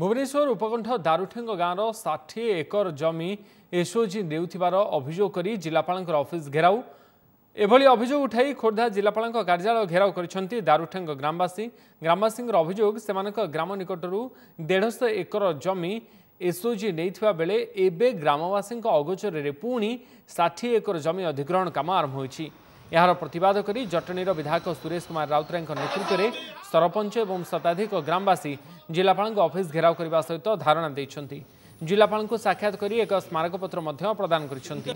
ଭୁବନେଶ୍ୱର ଉପକଣ୍ଠ ଦାରୁଠେଙ୍ଗ ଗାଁର ଷାଠିଏ ଏକର ଜମି ଏସ୍ଓଜି ନେଉଥିବାର ଅଭିଯୋଗ କରି ଜିଲ୍ଲାପାଳଙ୍କର ଅଫିସ୍ ଘେରାଉ ଏଭଳି ଅଭିଯୋଗ ଉଠାଇ ଖୋର୍ଦ୍ଧା ଜିଲ୍ଲାପାଳଙ୍କ କାର୍ଯ୍ୟାଳୟ ଘେରାଉ କରିଛନ୍ତି ଦାରୁଠେଙ୍ଗ ଗ୍ରାମବାସୀ ଗ୍ରାମବାସୀଙ୍କର ଅଭିଯୋଗ ସେମାନଙ୍କ ଗ୍ରାମ ନିକଟରୁ ଦେଢ଼ଶହ ଏକର ଜମି ଏସ୍ଓଜି ନେଇଥିବା ବେଳେ ଏବେ ଗ୍ରାମବାସୀଙ୍କ ଅଗୋଚରରେ ପୁଣି ଷାଠିଏ ଏକର ଜମି ଅଧିଗ୍ରହଣ କାମ ଆରମ୍ଭ ହୋଇଛି ଏହାର ପ୍ରତିବାଦ କରି ଜଟଣୀର ବିଧାୟକ ସୁରେଶ କୁମାର ରାଉତରାୟଙ୍କ ନେତୃତ୍ୱରେ ସରପଞ୍ଚ ଏବଂ ଶତାଧିକ ଗ୍ରାମବାସୀ ଜିଲ୍ଲାପାଳଙ୍କ ଅଫିସ୍ ଘେରାଉ କରିବା ସହିତ ଧାରଣା ଦେଇଛନ୍ତି ଜିଲ୍ଲାପାଳଙ୍କୁ ସାକ୍ଷାତ କରି ଏକ ସ୍ମାରକପତ୍ର ମଧ୍ୟ ପ୍ରଦାନ କରିଛନ୍ତି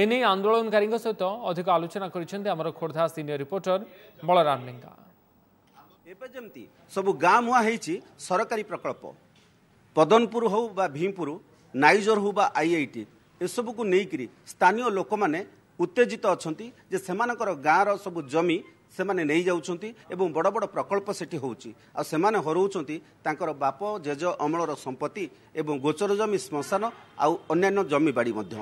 ଏନେଇ ଆନ୍ଦୋଳନକାରୀଙ୍କ ସହିତ ଅଧିକ ଆଲୋଚନା କରିଛନ୍ତି ଆମର ଖୋର୍ଦ୍ଧା ସିନିୟର ରିପୋର୍ଟର ବଳରାମ ଲିଙ୍ଗା ଏବେ ଯେମିତି ସବୁ ଗାଁ ମୁହାଁ ହେଇଛି ସରକାରୀ ପ୍ରକଳ୍ପ ପଦନପୁର ହଉ ବା ଭୀମପୁର ନାଇଜର ହଉ ବା ଆଇଆଇଟି ଏସବୁକୁ ନେଇକରି ସ୍ଥାନୀୟ ଲୋକମାନେ ଉତ୍ତେଜିତ ଅଛନ୍ତି ଯେ ସେମାନଙ୍କର ଗାଁର ସବୁ ଜମି ସେମାନେ ନେଇଯାଉଛନ୍ତି ଏବଂ ବଡ଼ ବଡ଼ ପ୍ରକଳ୍ପ ସେଠି ହେଉଛି ଆଉ ସେମାନେ ହରଉଛନ୍ତି ତାଙ୍କର ବାପ ଜେଜ ଅମଳର ସମ୍ପତ୍ତି ଏବଂ ଗୋଚର ଜମି ଶ୍ମଶାନ ଆଉ ଅନ୍ୟାନ୍ୟ ଜମି ବାଡ଼ି ମଧ୍ୟ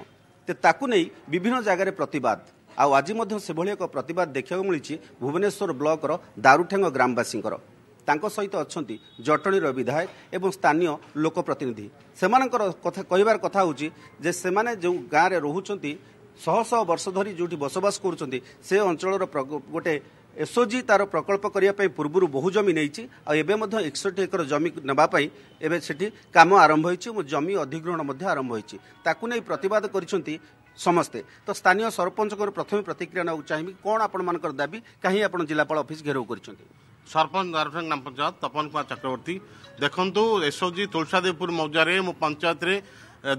ତେ ତାକୁ ନେଇ ବିଭିନ୍ନ ଜାଗାରେ ପ୍ରତିବାଦ ଆଉ ଆଜି ମଧ୍ୟ ସେଭଳି ଏକ ପ୍ରତିବାଦ ଦେଖିବାକୁ ମିଳିଛି ଭୁବନେଶ୍ୱର ବ୍ଲକର ଦାରୁଠେଙ୍ଗ ଗ୍ରାମବାସୀଙ୍କର ତାଙ୍କ ସହିତ ଅଛନ୍ତି ଜଟଣୀର ବିଧାୟକ ଏବଂ ସ୍ଥାନୀୟ ଲୋକପ୍ରତିନିଧି ସେମାନଙ୍କର କଥା କହିବାର କଥା ହେଉଛି ଯେ ସେମାନେ ଯେଉଁ ଗାଁରେ ରହୁଛନ୍ତି ଶହ ଶହ ବର୍ଷ ଧରି ଯେଉଁଠି ବସବାସ କରୁଛନ୍ତି ସେ ଅଞ୍ଚଳର ଗୋଟେ ଏସ୍ଓଜି ତାର ପ୍ରକଳ୍ପ କରିବା ପାଇଁ ପୂର୍ବରୁ ବହୁ ଜମି ନେଇଛି ଆଉ ଏବେ ମଧ୍ୟ ଏକଷଠି ଏକର ଜମି ନେବା ପାଇଁ ଏବେ ସେଠି କାମ ଆରମ୍ଭ ହୋଇଛି ଏବଂ ଜମି ଅଧିଗ୍ରହଣ ମଧ୍ୟ ଆରମ୍ଭ ହୋଇଛି ତାକୁ ନେଇ ପ୍ରତିବାଦ କରିଛନ୍ତି ସମସ୍ତେ ତ ସ୍ଥାନୀୟ ସରପଞ୍ଚଙ୍କର ପ୍ରଥମେ ପ୍ରତିକ୍ରିୟା ନେବାକୁ ଚାହିଁବି କ'ଣ ଆପଣମାନଙ୍କର ଦାବି କାହିଁକି ଆପଣ ଜିଲ୍ଲାପାଳ ଅଫିସ୍ ଘେରାଉ କରିଛନ୍ତି ସରପଞ୍ଚ ଦାରଠାଙ୍କ ଗ୍ରାମ ପଞ୍ଚାୟତ ତପନ କୁମାର ଚକ୍ରବର୍ତ୍ତୀ ଦେଖନ୍ତୁ ଏସ୍ଓଜି ତୁଳସାଦେବପୁର ମୌଜାରେ ମୋ ପଞ୍ଚାୟତରେ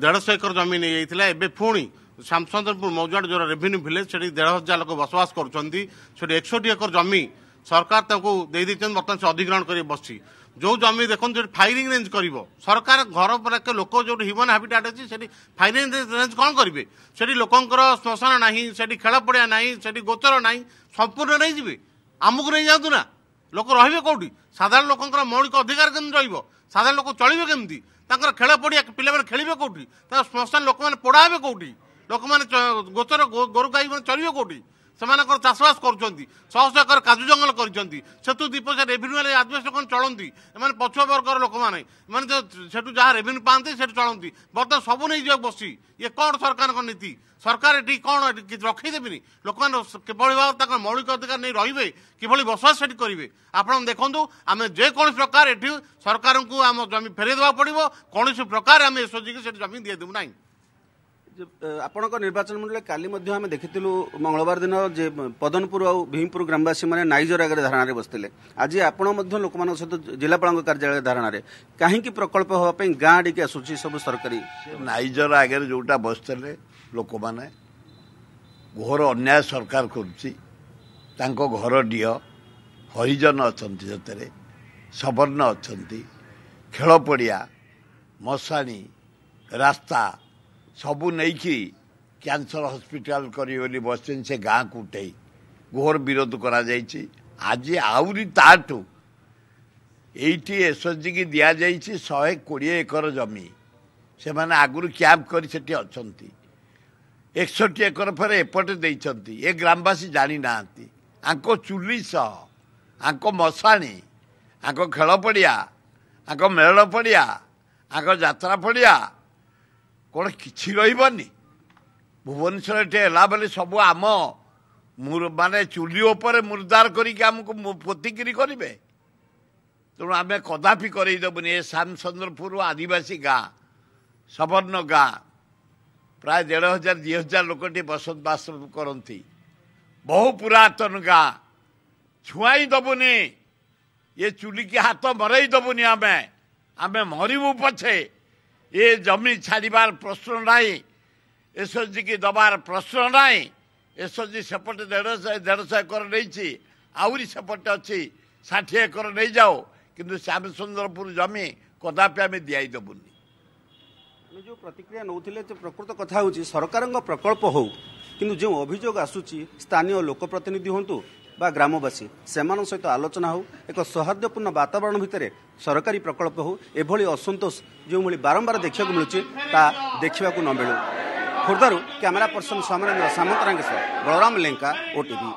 ଦେଢ଼ଶହ ଏକର ଜମି ନେଇଯାଇଥିଲା ଏବେ ପୁଣି শ্যামচন্দ্রপুর মৌজাড় যেটা রেভিনিউ ভিলেজ সেটি দেড় হাজার লোক বসবাস করছেন সেটি একষট্টি একর জমি সরকার তাকে দিয়ে দিয়েছেন বর্তমান সে অধিগ্রহণ করে বসছি ଯେଉଁ ଜମି ଦେଖନ୍ତୁ ସେଠି ଫାୟାରିଂ ରେଞ୍ଜ କରିବ ସରକାର ଘର ପରାକେ ଲୋକ ଯେଉଁଠି ହ୍ୟୁମାନ ହାବିଟାଟ୍ ଅଛି ସେଠି ଫାୟାରିଂ ରେଞ୍ଜ କ'ଣ କରିବେ ସେଠି ଲୋକଙ୍କର ଶ୍ମଶାନ ନାହିଁ ସେଠି ଖେଳ ପଡ଼ିଆ ନାହିଁ ସେଠି ଗୋଚର ନାହିଁ ସମ୍ପୂର୍ଣ୍ଣ ନେଇଯିବେ ଆମକୁ ନେଇଯାଆନ୍ତୁ ନା ଲୋକ ରହିବେ କେଉଁଠି ସାଧାରଣ ଲୋକଙ୍କର ମୌଳିକ ଅଧିକାର କେମିତି ରହିବ ସାଧାରଣ ଲୋକ ଚଳିବେ କେମିତି ତାଙ୍କର ଖେଳ ପଡ଼ିଆ ପିଲାମାନେ ଖେଳିବେ କେଉଁଠି ତାଙ୍କ ଶ୍ମଶାନ ଲୋକମାନେ ପୋଡ଼ା ହେବେ କେଉଁଠି ଲୋକମାନେ ଗୋଚର ଗୋରୁ ଗାଈମାନେ ଚଳିବେ କେଉଁଠି ସେମାନଙ୍କର ଚାଷବାସ କରୁଛନ୍ତି ଶହ ଶହ ଏକର କାଜୁ ଜଙ୍ଗଲ କରିଛନ୍ତି ସେଠୁ ଦୁଇ ପଇସା ରେଭିନ୍ୟୁ ହେଲେ ଆଦିବାସୀ ଚଳନ୍ତି ଏମାନେ ପଛୁଆ ବର୍ଗର ଲୋକମାନେ ଏମାନେ ସେଠୁ ଯାହା ରେଭିନ୍ୟୁ ପାଆନ୍ତି ସେଠୁ ଚଳନ୍ତି ବର୍ତ୍ତମାନ ସବୁ ନେଇଯିବ ବସି ଇଏ କ'ଣ ସରକାରଙ୍କ ନୀତି ସରକାର ଏଠି କ'ଣ ଏଠି ରଖିଦେବିନି ଲୋକମାନେ କିଭଳି ଭାବରେ ତାଙ୍କର ମୌଳିକ ଅଧିକାର ନେଇ ରହିବେ କିଭଳି ବସବାସ ସେଠି କରିବେ ଆପଣ ଦେଖନ୍ତୁ ଆମେ ଯେକୌଣସି ପ୍ରକାର ଏଠି ସରକାରଙ୍କୁ ଆମ ଜମି ଫେରାଇ ଦେବାକୁ ପଡ଼ିବ କୌଣସି ପ୍ରକାର ଆମେ ଏସଓଜିକୁ ସେଠି ଜମି ଦେଇଦେବୁ ନାହିଁ ଆପଣଙ୍କ ନିର୍ବାଚନ ମଣ୍ଡଳୀ କାଲି ମଧ୍ୟ ଆମେ ଦେଖିଥିଲୁ ମଙ୍ଗଳବାର ଦିନ ଯେ ପଦନପୁର ଆଉ ଭୀମପୁର ଗ୍ରାମବାସୀମାନେ ନାଇଜର ଆଗରେ ଧାରଣାରେ ବସିଥିଲେ ଆଜି ଆପଣ ମଧ୍ୟ ଲୋକମାନଙ୍କ ସହିତ ଜିଲ୍ଲାପାଳଙ୍କ କାର୍ଯ୍ୟାଳୟ ଧାରଣାରେ କାହିଁକି ପ୍ରକଳ୍ପ ହେବା ପାଇଁ ଗାଁ ଆଡ଼ିକି ଆସୁଛି ସବୁ ସରକାରୀ ନାଇଜର ଆଗରେ ଯେଉଁଟା ବସିଥିଲେ ଲୋକମାନେ ଘୋର ଅନ୍ୟାୟ ସରକାର କରୁଛି ତାଙ୍କ ଘର ଡିଅ ହରିଜନ ଅଛନ୍ତି ସେଥିରେ ସବର୍ଣ୍ଣ ଅଛନ୍ତି ଖେଳ ପଡ଼ିଆ ମଶାଣି ରାସ୍ତା ସବୁ ନେଇକି କ୍ୟାନ୍ସର ହସ୍ପିଟାଲ କରିବେ ବୋଲି ବସିଛନ୍ତି ସେ ଗାଁକୁ ଉଠେଇ ଘୋର ବିରୋଧ କରାଯାଇଛି ଆଜି ଆହୁରି ତାଠୁ ଏଇଠି କି ଦିଆଯାଇଛି ଶହେ କୋଡ଼ିଏ ଏକର ଜମି ସେମାନେ ଆଗରୁ କ୍ୟାମ୍ପ କରି ସେଠି ଅଛନ୍ତି ଏକଷଠି ଏକର ଫେରେ ଏପଟେ ଦେଇଛନ୍ତି ଏ ଗ୍ରାମବାସୀ ଜାଣିନାହାନ୍ତି ଆଙ୍କ ଚୁଲି ସହ ଆଙ୍କ ମଶାଣି ଆଙ୍କ ଖେଳ ପଡ଼ିଆ ଆଙ୍କ ମେଳ ପଡ଼ିଆ ଆଙ୍କ ଯାତ୍ରା ପଡ଼ିଆ କ'ଣ କିଛି ରହିବନି ଭୁବନେଶ୍ୱରଠି ହେଲା ବୋଲି ସବୁ ଆମ ମାନେ ଚୁଲି ଉପରେ ମୁର୍ଦ୍ଦାର କରିକି ଆମକୁ ପୋତିକିରି କରିବେ ତେଣୁ ଆମେ କଦାପି କରେଇଦେବୁନି ଏ ଶ୍ୟାମଚନ୍ଦ୍ରପୁର ଆଦିବାସୀ ଗାଁ ସବର୍ଣ୍ଣ ଗାଁ ପ୍ରାୟ ଦେଢ଼ ହଜାର ଦୁଇ ହଜାର ଲୋକଟି ବସବାସ କରନ୍ତି ବହୁ ପୁରାତନ ଗାଁ ଛୁଆଇ ଦେବୁନି ଏ ଚୁଲିକି ହାତ ମରେଇ ଦେବୁନି ଆମେ ଆମେ ମରିବୁ ପଛେ ଏ ଜମି ଛାଡ଼ିବାର ପ୍ରଶ୍ନ ନାହିଁ ଏସ୍ଏଚ୍ଜିକି ଦେବାର ପ୍ରଶ୍ନ ନାହିଁ ଏସ୍ଏଚ୍ଜି ସେପଟେ ଦେଢ଼ଶହ ଦେଢ଼ଶହ ଏକର ନେଇଛି ଆହୁରି ସେପଟେ ଅଛି ଷାଠିଏ ଏକର ନେଇଯାଉ କିନ୍ତୁ ଶ୍ୟାମସୁନ୍ଦରପୁର ଜମି କଦାପି ଆମେ ଦିଆଇଦେବୁନି ଆମେ ଯେଉଁ ପ୍ରତିକ୍ରିୟା ନେଉଥିଲେ ଯେ ପ୍ରକୃତ କଥା ହେଉଛି ସରକାରଙ୍କ ପ୍ରକଳ୍ପ ହେଉ କିନ୍ତୁ ଯେଉଁ ଅଭିଯୋଗ ଆସୁଛି ସ୍ଥାନୀୟ ଲୋକପ୍ରତିନିଧି ହୁଅନ୍ତୁ ବା ଗ୍ରାମବାସୀ ସେମାନଙ୍କ ସହିତ ଆଲୋଚନା ହେଉ ଏକ ସୌହାର୍ଦ୍ଦ୍ୟପୂର୍ଣ୍ଣ ବାତାବରଣ ଭିତରେ ସରକାରୀ ପ୍ରକଳ୍ପ ହେଉ ଏଭଳି ଅସନ୍ତୋଷ ଯେଉଁଭଳି ବାରମ୍ବାର ଦେଖିବାକୁ ମିଳୁଛି ତାହା ଦେଖିବାକୁ ନ ମିଳୁ ଖୋର୍ଦ୍ଧାରୁ କ୍ୟାମେରା ପର୍ସନ୍ ସୋମେନ୍ଦ୍ର ସାମନ୍ତରାଙ୍କ ସହ ବଳରାମ ଲେଙ୍କା ଓଟିଭି